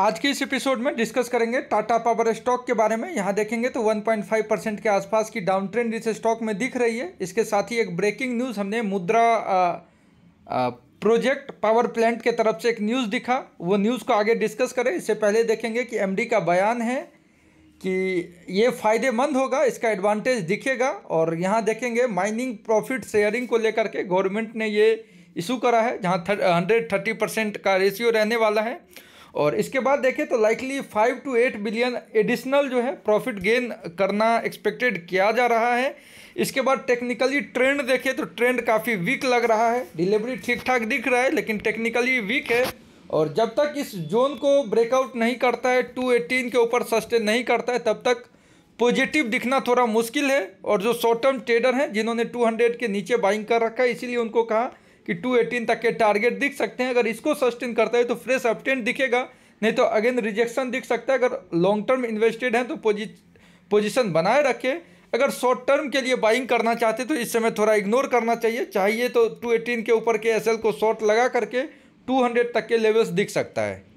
आज के इस एपिसोड में डिस्कस करेंगे टाटा पावर स्टॉक के बारे में यहाँ देखेंगे तो 1.5 परसेंट के आसपास की डाउन ट्रेंड इस स्टॉक में दिख रही है इसके साथ ही एक ब्रेकिंग न्यूज़ हमने मुद्रा आ, आ, प्रोजेक्ट पावर प्लांट के तरफ से एक न्यूज़ दिखा वो न्यूज़ को आगे डिस्कस करें इससे पहले देखेंगे कि एमडी का बयान है कि ये फ़ायदेमंद होगा इसका एडवांटेज दिखेगा और यहाँ देखेंगे माइनिंग प्रॉफिट शेयरिंग को लेकर के गवर्नमेंट ने ये इशू करा है जहाँ हंड्रेड थर्टी परसेंट का रेशियो रहने वाला है और इसके बाद देखें तो likely five two eight billion additional जो है प्रॉफिट गेन करना एक्सपेक्टेड किया जा रहा है इसके बाद टेक्निकली ट्रेंड देखें तो ट्रेंड काफ़ी वीक लग रहा है डिलीवरी ठीक ठाक दिख रहा है लेकिन टेक्निकली वीक है और जब तक इस जोन को ब्रेकआउट नहीं करता है टू एटीन के ऊपर सस्टेन नहीं करता है तब तक पॉजिटिव दिखना थोड़ा मुश्किल है और जो शॉर्ट टर्म ट्रेडर हैं जिन्होंने 200 के नीचे बाइंग कर रखा है इसीलिए उनको कहा कि 218 तक के टारगेट दिख सकते हैं अगर इसको सस्टेन करता है तो फ्रेश अपटेंट दिखेगा नहीं तो अगेन रिजेक्शन दिख सकता है अगर लॉन्ग टर्म इन्वेस्टेड हैं तो पोजि पोजिशन बनाए रखें अगर शॉर्ट टर्म के लिए बाइंग करना चाहते तो इस समय थोड़ा इग्नोर करना चाहिए चाहिए तो टू के ऊपर के एस को शॉर्ट लगा करके टू तक के लेवल्स दिख सकता है